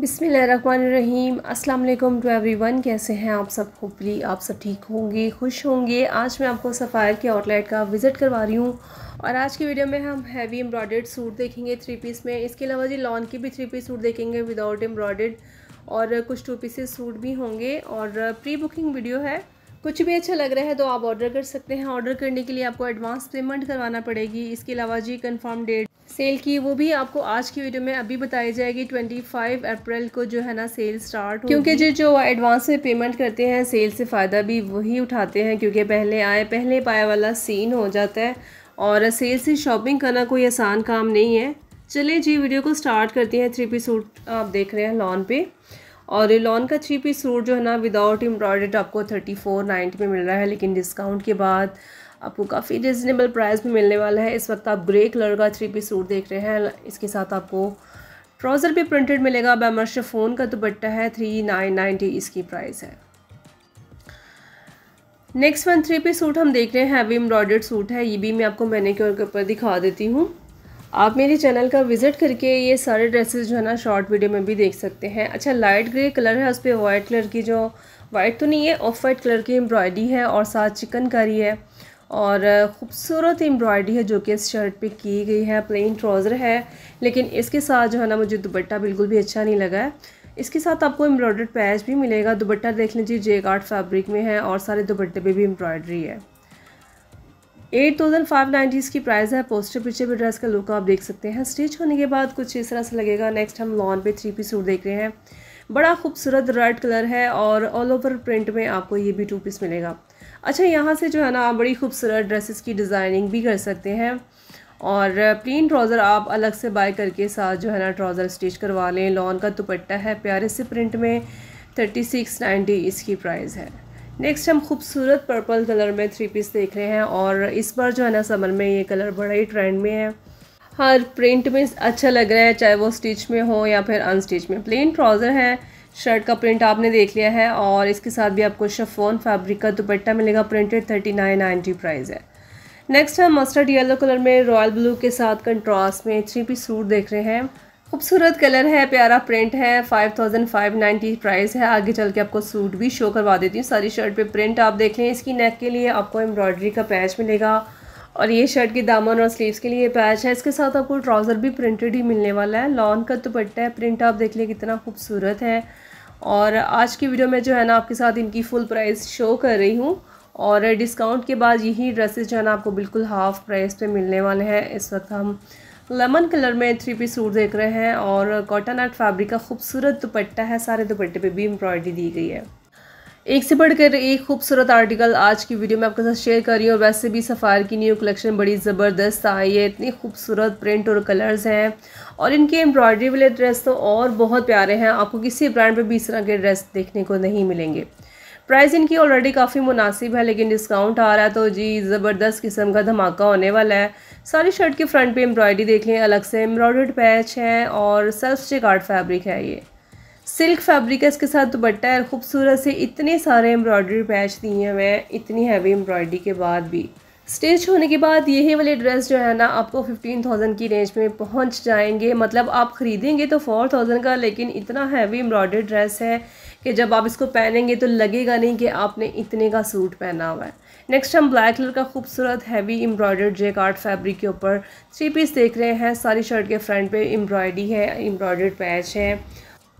बिसमीम अल्लाम to every one कैसे हैं आप सब होपली आप सब ठीक होंगे खुश होंगे आज मैं आपको सफ़ायर के आउटलेट का विज़िट करवा रही हूँ और आज की वीडियो में हम हैवी एम्ब्रॉयड सूट देखेंगे थ्री पीस में इसके अलावा जी लॉन की भी थ्री पीस सूट देखेंगे विदाउट एम्ब्रॉयड और कुछ टू पीसेस सूट भी होंगे और प्री बुकिंग वीडियो है कुछ भी अच्छा लग रहा है तो आप ऑर्डर कर सकते हैं ऑर्डर करने के लिए आपको एडवांस पेमेंट करवाना पड़ेगी इसके अलावा जी कन्फर्म डेट सेल की वो भी आपको आज की वीडियो में अभी बताई जाएगी 25 अप्रैल को जो है ना सेल स्टार्ट क्योंकि जो जो एडवांस में पेमेंट करते हैं सेल से फ़ायदा भी वही उठाते हैं क्योंकि पहले आए पहले पाए वाला सीन हो जाता है और सेल से शॉपिंग करना कोई आसान काम नहीं है चलिए जी वीडियो को स्टार्ट करते हैं थ्री पी सूट आप देख रहे हैं लॉन पे और लॉन का थ्री पी सूट जो है ना विदाउट एम्ब्रॉयड आपको थर्टी फोर नाइन्टी में मिल रहा है लेकिन डिस्काउंट के बाद आपको काफ़ी रिजनेबल प्राइस में मिलने वाला है इस वक्त आप ग्रे कलर का थ्री पीस सूट देख रहे हैं इसके साथ आपको ट्राउज़र भी प्रिंटेड मिलेगा बैमर शेफोन का दुपट्टा है थ्री नाइन नाइन्टी इसकी प्राइस है next one three piece suit हम देख रहे हैं हैवी एम्ब्रॉयडर्ड सूट है ये भी मैं आपको मैंने के ऊपर दिखा देती हूँ आप मेरे चैनल का विजिट करके ये सारे ड्रेसेस जो है ना शॉर्ट वीडियो में भी देख सकते हैं अच्छा लाइट ग्रे कलर है उस पर वाइट कलर की जो वाइट तो नहीं है ऑफ वाइट कलर की एम्ब्रॉयडरी है और साथ चिकनकारी है और ख़ूबसूरत एम्ब्रॉयडरी है जो कि इस शर्ट पे की गई है प्लेन ट्राउज़र है लेकिन इसके साथ जो है ना मुझे दुपट्टा बिल्कुल भी अच्छा नहीं लगा है इसके साथ आपको एम्ब्रॉयडर्ड पैच भी मिलेगा दुपट्टा देख लीजिए जे कार्ड फैब्रिक में है और सारे दुपट्टे पे भी एम्ब्रॉयडरी है एट थाउजेंड फाइव नाइन्टीज़ की प्राइस है पोस्टर पीछे भी ड्रेस का लुक आप देख सकते हैं स्टिच होने के बाद कुछ इस तरह से लगेगा नेक्स्ट हम लॉन पे थ्री पीस सूट देख रहे हैं बड़ा खूबसूरत रेड कलर है और ऑल ओवर प्रिंट में आपको ये भी टू पीस मिलेगा अच्छा यहाँ से जो है ना आप बड़ी खूबसूरत ड्रेसेस की डिज़ाइनिंग भी कर सकते हैं और प्लेन ट्राउज़र आप अलग से बाय करके साथ जो है ना ट्राउज़र स्टिच करवा लें लॉन का दुपट्टा है प्यारे से प्रिंट में थर्टी सिक्स नाइन्टी इसकी प्राइस है नेक्स्ट हम खूबसूरत पर्पल कलर में थ्री पीस देख रहे हैं और इस बार जो है ना समर में ये कलर बड़ा ही ट्रेंड में है हर प्रिंट में अच्छा लग रहा है चाहे वो स्टिच में हो या फिर अनस्टिच में प्लेन ट्राउज़र है शर्ट का प्रिंट आपने देख लिया है और इसके साथ भी आपको शफोन फैब्रिक का दुपट्टा मिलेगा printed thirty nine ninety price है नेक्स्ट है मस्टर्ड येलो कलर में रॉयल ब्लू के साथ कंट्रास्ट में थ्री पी सूट देख रहे हैं खूबसूरत कलर है प्यारा प्रिंट है five thousand five ninety price है आगे चल के आपको सूट भी शो करवा देती हूँ सारी शर्ट पे प्रिंट आप देख लें इसकी नेक के लिए आपको एम्ब्रॉयडरी का पैच मिलेगा और ये शर्ट के दामन और स्लीव्स के लिए पैच है इसके साथ आपको ट्राउज़र भी प्रिंटेड ही मिलने वाला है लॉन का दुपट्टा है प्रिंट आप देख लें कितना खूबसूरत है और आज की वीडियो में जो है ना आपके साथ इनकी फुल प्राइस शो कर रही हूँ और डिस्काउंट के बाद यही ड्रेसेस जो है ना आपको बिल्कुल हाफ़ प्राइस पे मिलने वाले हैं इस वक्त हम लेमन कलर में थ्री पीस सूट देख रहे हैं और कॉटन आर्ट फैब्रिक का खूबसूरत दुपट्टा है सारे दुपट्टे पे भी एम्ब्रॉयडरी दी गई है एक से बढ़कर एक खूबसूरत आर्टिकल आज की वीडियो में आपके साथ शेयर कर रही हूँ और वैसे भी सफ़ार की न्यू कलेक्शन बड़ी ज़बरदस्त आई है इतनी खूबसूरत प्रिंट और कलर्स हैं और इनके एम्ब्रॉयडरी वाले ड्रेस तो और बहुत प्यारे हैं आपको किसी ब्रांड पर भी इस तरह के ड्रेस देखने को नहीं मिलेंगे प्राइस इनकी ऑलरेडी काफ़ी मुनासिब है लेकिन डिस्काउंट आ रहा है तो जी ज़बरदस्त किस्म का धमाका होने वाला है सारी शर्ट के फ्रंट पर एम्ब्रॉयडरी देख लें अलग से एम्ब्रॉयड पैच है और सेल्फ स्टिक आर्ट फैब्रिक है ये सिल्क फैब्रिक है इसके साथ दुपट्टा है खूबसूरत से इतने सारे एम्ब्रॉयडरी पैच दिए हैं मैं इतनी हैवी एम्ब्रॉयडरी के बाद भी स्टिच होने के बाद यही वाले ड्रेस जो है ना आपको फिफ्टीन थाउजेंड की रेंज में पहुंच जाएंगे मतलब आप ख़रीदेंगे तो फोर थाउजेंड का लेकिन इतना हैवी एम्ब्रॉयडर ड्रेस है कि जब आप इसको पहनेंगे तो लगेगा नहीं कि आपने इतने का सूट पहना हुआ है नेक्स्ट हम ब्लैक कलर का खूबसूरत heavy embroidered jacquard fabric के ऊपर थ्री पीस देख रहे हैं सारी शर्ट के फ्रंट पर एम्ब्रॉयडरी है एम्ब्रॉयडर्ड पैच है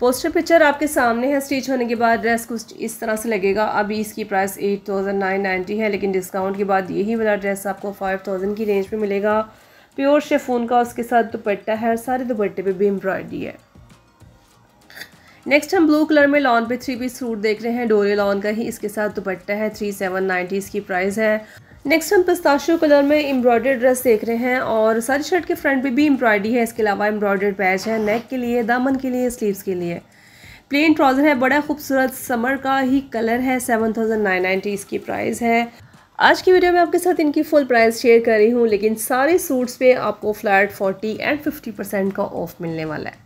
पोस्टर पिक्चर आपके सामने है स्टिच होने के बाद ड्रेस कुछ इस तरह से लगेगा अभी इसकी price eight thousand nine ninety है लेकिन डिस्काउंट के बाद यही वाला ड्रेस आपको फाइव थाउजेंड की रेंज में मिलेगा प्योर शेफून का उसके साथ दुपट्टा है सारे दुपट्टे पे भी एम्ब्रॉयडरी है नेक्स्ट हम ब्लू कलर में लॉन पे थ्री पीस सूट देख रहे हैं डोरे लॉन का ही इसके साथ दुपट्टा है थ्री सेवन नाइन्टी इसकी प्राइस है नेक्स्ट हम पिस्ताशियो कलर में एम्ब्रॉयडर्ड ड्रेस देख रहे हैं और सारी शर्ट के फ्रंट पे भी एम्ब्रॉयडरी है इसके अलावा एम्ब्रॉयडर्ड पैच है नेक के लिए दामन के लिए स्लीव्स के लिए प्लेन ट्राउज़र है बड़ा खूबसूरत समर का ही कलर है सेवन थाउजेंड नाइन नाइन्टी इसकी प्राइस है आज की वीडियो में आपके साथ इनकी फुल प्राइस शेयर कर रही हूँ लेकिन सारे सूट्स पे आपको flat forty and fifty percent का ऑफ मिलने वाला है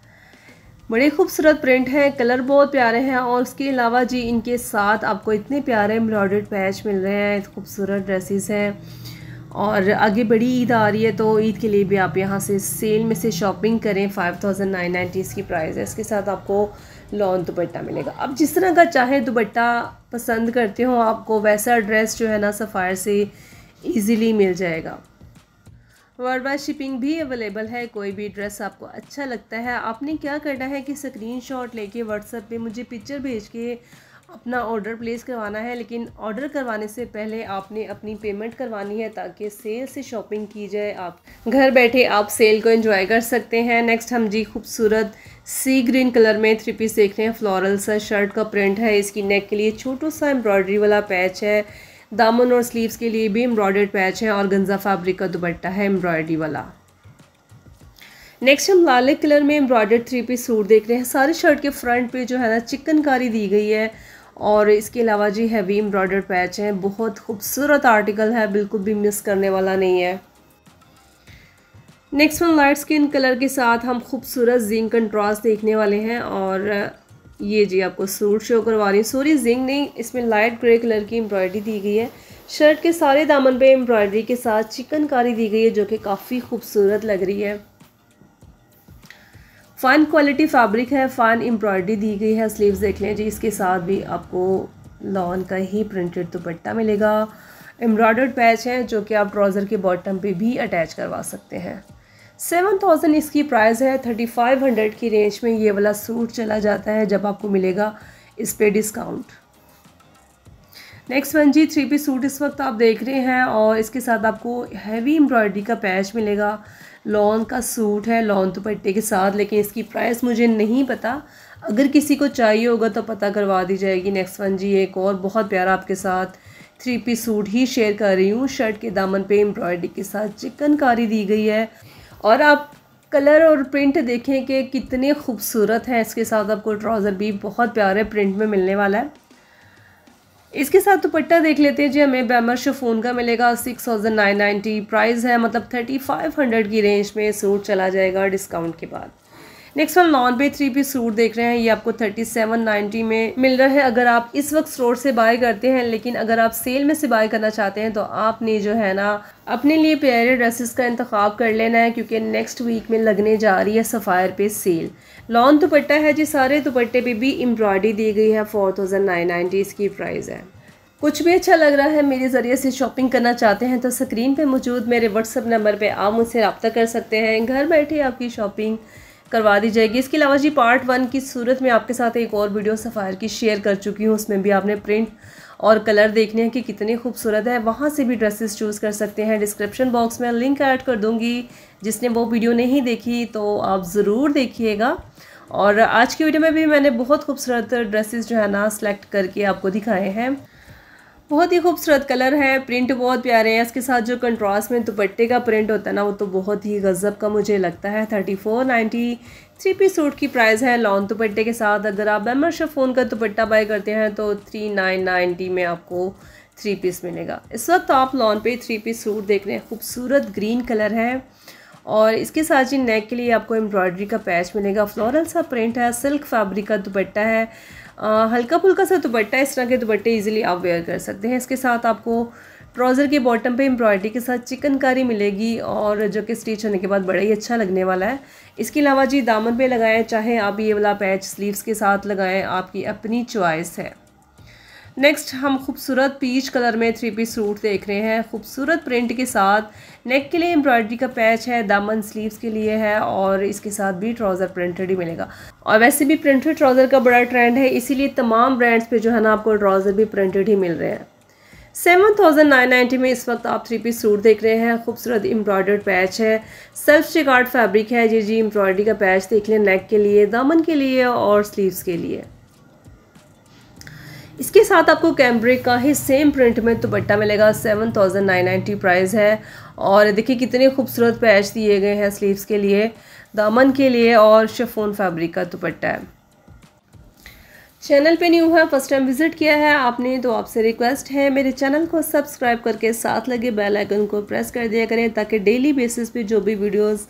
बड़े खूबसूरत प्रिंट हैं कलर बहुत प्यारे हैं और उसके अलावा जी इनके साथ आपको इतने प्यारे एम्ब्रॉयड पैच मिल रहे हैं खूबसूरत ड्रेसेस हैं और आगे बड़ी ईद आ रही है तो ईद के लिए भी आप यहाँ से सेल में से शॉपिंग करें फाइव थाउजेंड नाइन नाइन्टी इसकी प्राइस है इसके साथ आपको लॉन दुपट्टा मिलेगा अब जिस तरह का चाहे दुपट्टा पसंद करते हो आपको वैसा ड्रेस जो है ना सफ़ायर से ईज़िली मिल जाएगा वर्ल्ड वाइड शिपिंग भी अवेलेबल है कोई भी ड्रेस आपको अच्छा लगता है आपने क्या करना है कि स्क्रीन शॉट लेके व्हाट्सएप पे मुझे पिक्चर भेज के अपना ऑर्डर प्लेस करवाना है लेकिन ऑर्डर करवाने से पहले आपने अपनी पेमेंट करवानी है ताकि सेल से शॉपिंग की जाए आप घर बैठे आप सेल को एंजॉय कर सकते हैं नेक्स्ट हम जी खूबसूरत सी ग्रीन कलर में थ्री पीस देख रहे हैं फ्लोरल सा शर्ट का प्रिंट है इसकी नेक के लिए छोटो सा एम्ब्रॉयडरी वाला पैच है दामन और स्लीव्स के लिए भी एम्ब्रॉयडर्ड पैच है और गंजा फैब्रिक का दुपट्टा है एम्ब्रॉयडरी वाला नेक्स्ट हम लाले कलर में एम्ब्रॉयडर्ड थ्री पीस सूट देख रहे हैं सारे शर्ट के फ्रंट पे जो है ना चिकनकारी दी गई है और इसके अलावा जी हैवी एम्ब्रॉयडर्ड पैच है बहुत खूबसूरत आर्टिकल है बिल्कुल भी मिस करने वाला नहीं है next one light skin colour के साथ हम खूबसूरत जिंक कंट्रास्ट देखने वाले हैं और ये जी आपको सूट शो करवा रही हूँ सॉरी जिंग नहीं इसमें लाइट ग्रे कलर की एम्ब्रॉयडरी दी गई है शर्ट के सारे दामन पे एम्ब्रॉयडरी के साथ चिकनकारी दी गई है जो कि काफ़ी खूबसूरत लग रही है फ़ाइन क्वालिटी फैब्रिक है फ़ाइन एम्ब्रॉयडरी दी गई है स्लीव्स देख लें जी इसके साथ भी आपको लॉन का ही प्रिंटेड दुपट्टा मिलेगा एम्ब्रॉयडर्ड पैच है जो कि आप ट्राउज़र के बॉटम पे भी अटैच करवा सकते हैं सेवन थाउजेंड इसकी प्राइस है थर्टी फाइव हंड्रेड की रेंज में ये वाला सूट चला जाता है जब आपको मिलेगा इस पर डिस्काउंट नेक्स्ट वन जी थ्री पी सूट इस वक्त आप देख रहे हैं और इसके साथ आपको हैवी एम्ब्रॉयडरी का पैच मिलेगा लॉन का सूट है लॉन दुपट्टे के साथ लेकिन इसकी प्राइस मुझे नहीं पता अगर किसी को चाहिए होगा तो पता करवा दी जाएगी नेक्स्ट वन जी एक और बहुत प्यारा आपके साथ थ्री पी सूट ही शेयर कर रही हूँ शर्ट के दामन पे एम्ब्रॉयडरी के साथ चिकनकारी दी गई है और आप कलर और प्रिंट देखें कि कितने खूबसूरत हैं इसके साथ आपको ट्राउज़र भी बहुत प्यारे प्रिंट में मिलने वाला है इसके साथ दुपट्टा देख लेते हैं जी हमें बैमर शफोन का मिलेगा six thousand nine ninety price है मतलब थर्टी फाइव हंड्रेड की रेंज में सूट चला जाएगा डिस्काउंट के बाद नेक्स्ट हम नॉन पे थ्री पीस सूट देख रहे हैं ये आपको थर्टी सेवन नाइनटी में मिल रहा है अगर आप इस वक्त स्टोर से बाय करते हैं लेकिन अगर आप सेल में से बाय करना चाहते हैं तो आपने जो है ना अपने लिए प्यारे ड्रेसेस का इंतखब कर लेना है क्योंकि नेक्स्ट वीक में लगने जा रही है सफ़ायर पे सेल लॉन दुपट्टा है जी सारे दुपट्टे पे भी एम्ब्रॉयडरी दी गई है फोर थाउजेंड नाइन इसकी प्राइस है कुछ भी अच्छा लग रहा है मेरे ज़रिए से शॉपिंग करना चाहते हैं तो स्क्रीन पे मौजूद मेरे व्हाट्सअप नंबर पे आप मुझसे रबता कर सकते हैं घर बैठे आपकी शॉपिंग करवा दी जाएगी इसके अलावा जी पार्ट वन की सूरत में आपके साथ एक और वीडियो सफ़ायर की शेयर कर चुकी हूँ उसमें भी आपने प्रिंट और कलर देखने हैं कि कितने खूबसूरत है वहाँ से भी ड्रेसेस चूज़ कर सकते हैं डिस्क्रिप्शन बॉक्स में लिंक ऐड कर दूँगी जिसने वो वीडियो नहीं देखी तो आप ज़रूर देखिएगा और आज की वीडियो में भी मैंने बहुत खूबसूरत ड्रेसेस जो है ना सेलेक्ट करके आपको दिखाए हैं बहुत ही खूबसूरत कलर है प्रिंट बहुत प्यारे हैं इसके साथ जो कंट्रास्ट में दुपट्टे का प्रिंट होता है ना वो तो बहुत ही गज़ब का मुझे लगता है thirty four ninety three P suit की प्राइस है लॉन्ग दुपट्टे के साथ अगर आप एमर फ़ोन का दुपट्टा बाय करते हैं तो थ्री नाइन नाइन्टी में आपको थ्री पीस मिलेगा इस वक्त आप लॉन पे थ्री पीस सूट देख रहे हैं खूबसूरत ग्रीन कलर है और इसके साथ ही नेक के लिए आपको एम्ब्रॉयडरी का पैच मिलेगा फ्लोरल सा प्रिंट है सिल्क फैब्रिक का दुपट्टा है हल्का फुल्का सा दुपट्टा इस तरह के दुपट्टे इजीली आप वेयर कर सकते हैं इसके साथ आपको ट्राउज़र के बॉटम पे एम्ब्रॉयडरी के साथ चिकनकारी मिलेगी और जो कि स्टिच होने के बाद बड़ा ही अच्छा लगने वाला है इसके अलावा जी दामन पे लगाएं चाहे आप ये वाला पैच स्लीव्स के साथ लगाएं आपकी अपनी चॉइस है नेक्स्ट हम खूबसूरत पीच कलर में थ्री पीस सूट देख रहे हैं खूबसूरत प्रिंट के साथ नेक के लिए एम्ब्रॉयडरी का पैच है दामन स्लीव्स के लिए है और इसके साथ भी ट्राउज़र प्रिंटेड ही मिलेगा और वैसे भी प्रिंटेड ट्राउज़र का बड़ा ट्रेंड है इसीलिए तमाम ब्रांड्स पे जो है ना आपको ट्राउज़र भी प्रिंटेड ही मिल रहे हैं सेवन थाउजेंड नाइन नाइन्टी में इस वक्त आप थ्री पीस सूट देख रहे हैं खूबसूरत एम्ब्रॉयडर्ड पैच है सेल्फ चिकार्ड फैब्रिक है जी जी एम्ब्रॉयडरी का पैच देख लें नेक के लिए दामन के लिए और स्लीव्स के लिए इसके साथ आपको कैम्ब्रिक का ही सेम प्रिंट में दुपट्टा मिलेगा seven thousand nine ninety price है और देखिए कितने खूबसूरत पैच दिए गए हैं स्लीव्स के लिए दामन के लिए और शेफोन फैब्रिक का दुपट्टा है चैनल पे न्यू है फर्स्ट टाइम विजिट किया है आपने तो आपसे रिक्वेस्ट है मेरे चैनल को सब्सक्राइब करके साथ लगे बेल आइकन को प्रेस कर दिया करें ताकि डेली बेसिस पे जो भी वीडियोस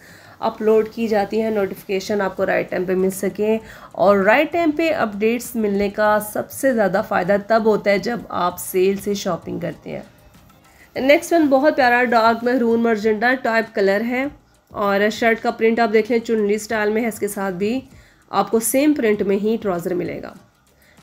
अपलोड की जाती है नोटिफिकेशन आपको राइट टाइम पे मिल सके और राइट टाइम पे अपडेट्स मिलने का सबसे ज़्यादा फ़ायदा तब होता है जब आप सेल से शॉपिंग करते हैं नेक्स्ट वन बहुत प्यारा dark maroon magenta type colour है और शर्ट का प्रिंट आप देख लें चुनरी स्टाइल में है इसके साथ भी आपको सेम प्रिंट में ही ट्राउज़र मिलेगा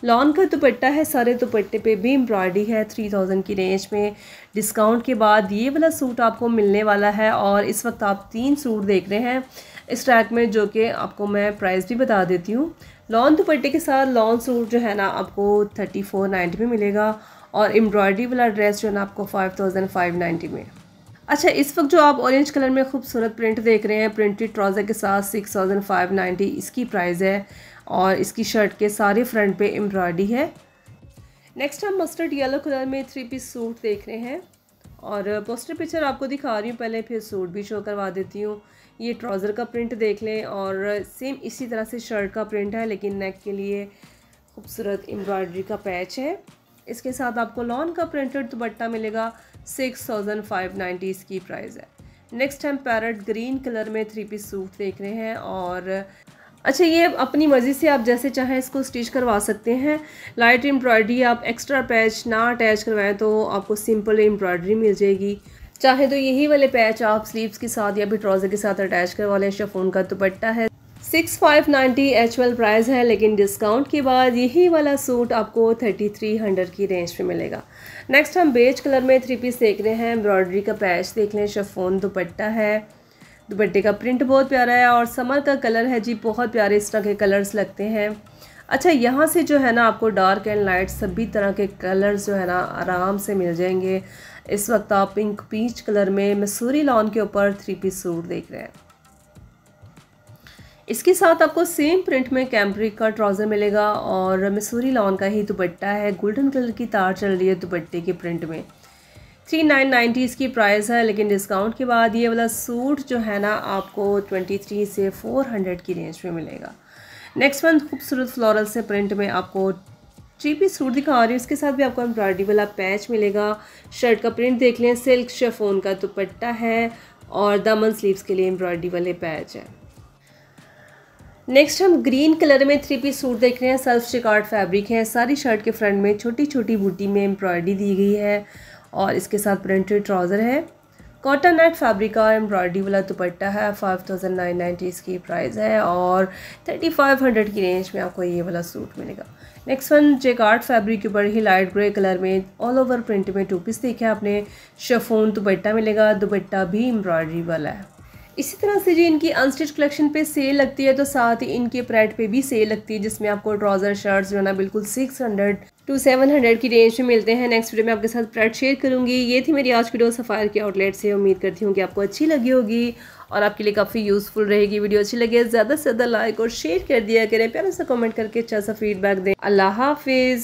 लॉन का दुपट्टा है सारे दुपट्टे पे भी एम्ब्रॉयडरी है थ्री थाउजेंड की रेंज में डिस्काउंट के बाद ये वाला सूट आपको मिलने वाला है और इस वक्त आप तीन सूट देख रहे हैं इस ट्रैक में जो कि आपको मैं प्राइस भी बता देती हूँ लॉन दुपट्टे के साथ लॉन सूट जो है ना आपको थर्टी फोर नाइन्टी में मिलेगा और एम्ब्रॉयडरी वाला ड्रेस जो है ना आपको फाइव थाउजेंड फाइव नाइन्टी में अच्छा इस वक्त जो आप ऑरेंज कलर में खूबसूरत प्रिंट देख रहे हैं प्रिंटेड ट्राउज़र के साथ सिक्स थाउजेंड फाइव नाइन्टी इसकी प्राइस है और इसकी शर्ट के सारे फ्रंट पे एम्ब्रॉयडरी है नेक्स्ट हम मस्टर्ड येलो कलर में थ्री पीस सूट देख रहे हैं और पोस्टर पिक्चर आपको दिखा रही हूँ पहले फिर सूट भी शो करवा देती हूँ ये ट्राउज़र का प्रिंट देख लें और सेम इसी तरह से शर्ट का प्रिंट है लेकिन नेक के लिए खूबसूरत एम्ब्रॉयडरी का पैच है इसके साथ आपको लॉन का प्रिंटेड दुपट्टा मिलेगा सिक्स थाउजेंड फाइव नाइन्टी इसकी प्राइस है नेक्स्ट हम पैरट ग्रीन कलर में थ्री पीस सूट देख रहे हैं और अच्छा ये अपनी मर्ज़ी से आप जैसे चाहें इसको स्टिच करवा सकते हैं लाइट एम्ब्रॉयडरी आप एक्स्ट्रा पैच ना अटैच करवाएं तो आपको सिंपल एम्ब्रॉयडरी मिल जाएगी चाहे तो यही वाले पैच आप स्लीव्स के साथ या फिर ट्राउज़र के साथ अटैच करवा लें शफोन का दुपट्टा है सिक्स फाइव नाइन्टी एच वेल प्राइज़ है लेकिन डिस्काउंट के बाद यही वाला सूट आपको थर्टी थ्री हंड्रेड की रेंज में मिलेगा नेक्स्ट हम बेज कलर में थ्री पीस देख रहे हैं एम्ब्रॉयडरी का पैच देख लें शफोन दुपट्टा है दुपट्टे का प्रिंट बहुत प्यारा है और समर का कलर है जी बहुत प्यारे इस तरह के कलर्स लगते हैं अच्छा यहाँ से जो है ना आपको डार्क एंड लाइट सभी तरह के कलर्स जो है ना आराम से मिल जाएंगे इस वक्त आप पिंक पीच कलर में मसूरी लॉन के ऊपर थ्री पीस सूट देख रहे हैं इसके साथ आपको सेम प्रिंट में कैम्ब्रिक का ट्राउज़र मिलेगा और मसूरी लॉन का ही दुपट्टा है गोल्डन कलर की तार चल रही है दुपट्टे के प्रिंट में थ्री नाइन नाइन्टीज की प्राइस है लेकिन डिस्काउंट के बाद ये वाला सूट जो है ना आपको ट्वेंटी थ्री से फोर हंड्रेड की रेंज में मिलेगा नेक्स्ट मंथ खूबसूरत फ्लोरल से प्रिंट में आपको थ्री पी सूट दिखा रही हूँ इसके साथ भी आपको एम्ब्रॉयडरी वाला पैच मिलेगा शर्ट का प्रिंट देख लें सिल्क शेफोन का दुपट्टा है और दामन स्लीव्स के लिए एम्ब्रॉयडरी वाले पैच है नेक्स्ट हम ग्रीन कलर में थ्री पीस सूट देख रहे हैं सेल्फ शिकार्ड फैब्रिक है सारी शर्ट के फ्रंट में छोटी छोटी बूटी में एम्ब्रॉयडरी दी गई है और इसके साथ प्रिंटेड ट्राउज़र है कॉटन नेट फैब्रिक और एम्ब्रॉयडरी वाला दुपट्टा है फाइव थाउजेंड नाइन नाइन्टी इसकी प्राइस है और थर्टी फाइव हंड्रेड की रेंज में आपको ये वाला सूट मिलेगा नेक्स्ट वन आर्ट फैब्रिक के ऊपर ही लाइट ग्रे कलर में ऑल ओवर प्रिंट में टू पीस देखे आपने शफोन दुपट्टा मिलेगा दुपट्टा भी एम्ब्रॉयडरी वाला है इसी तरह से जी इनकी अनस्टिच कलेक्शन पे सेल लगती है तो साथ ही इनके प्रेड पे भी सेल लगती है जिसमें आपको ट्राउज़र शर्ट्स जो है ना बिल्कुल six hundred to seven hundred की रेंज में मिलते हैं नेक्स्ट वीडियो में आपके साथ प्रोडक्ट शेयर करूंगी ये थी मेरी आज की वीडियो सफ़ायर के आउटलेट से उम्मीद करती हूँ कि आपको अच्छी लगी होगी और आपके लिए काफ़ी यूज़फुल रहेगी वीडियो अच्छी लगे ज़्यादा से ज़्यादा लाइक और शेयर कर दिया करें प्यारा सा कमेंट करके अच्छा सा फीडबैक दें अल्लाह हाफिज़